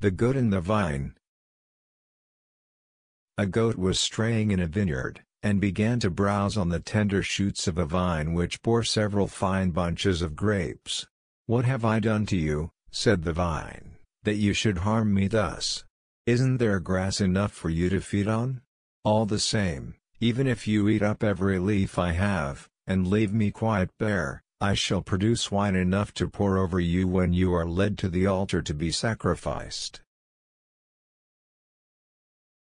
The Goat and the Vine A goat was straying in a vineyard, and began to browse on the tender shoots of a vine which bore several fine bunches of grapes. What have I done to you, said the vine, that you should harm me thus? Isn't there grass enough for you to feed on? All the same, even if you eat up every leaf I have, and leave me quite bare, I shall produce wine enough to pour over you when you are led to the altar to be sacrificed.